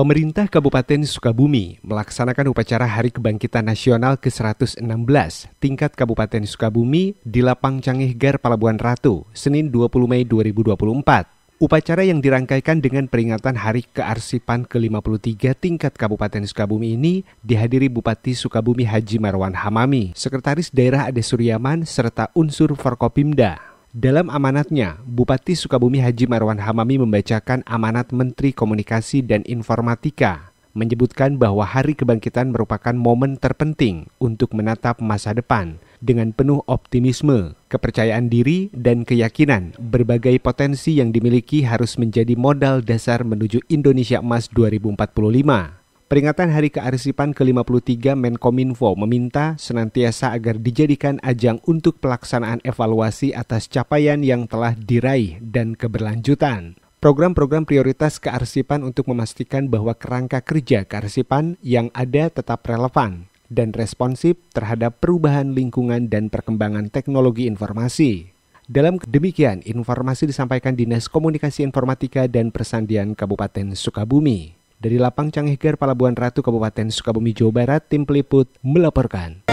Pemerintah Kabupaten Sukabumi melaksanakan upacara Hari Kebangkitan Nasional ke-116 tingkat Kabupaten Sukabumi di Lapang Canggih Gar Palabuhan Ratu, Senin 20 Mei 2024. Upacara yang dirangkaikan dengan peringatan Hari Kearsipan ke-53 tingkat Kabupaten Sukabumi ini dihadiri Bupati Sukabumi Haji Marwan Hamami, Sekretaris Daerah Ade Suryaman, serta unsur Forkopimda dalam amanatnya, Bupati Sukabumi Haji Marwan Hamami membacakan amanat Menteri Komunikasi dan Informatika, menyebutkan bahwa Hari Kebangkitan merupakan momen terpenting untuk menatap masa depan dengan penuh optimisme, kepercayaan diri, dan keyakinan berbagai potensi yang dimiliki harus menjadi modal dasar menuju Indonesia Emas 2045. Peringatan Hari Kearsipan ke-53 Menkominfo meminta senantiasa agar dijadikan ajang untuk pelaksanaan evaluasi atas capaian yang telah diraih dan keberlanjutan. Program-program prioritas kearsipan untuk memastikan bahwa kerangka kerja kearsipan yang ada tetap relevan dan responsif terhadap perubahan lingkungan dan perkembangan teknologi informasi. Dalam demikian, informasi disampaikan Dinas Komunikasi Informatika dan Persandian Kabupaten Sukabumi. Dari Lapang Cangihgar, Palabuhan Ratu, Kabupaten Sukabumi, Jawa Barat, tim peliput melaporkan.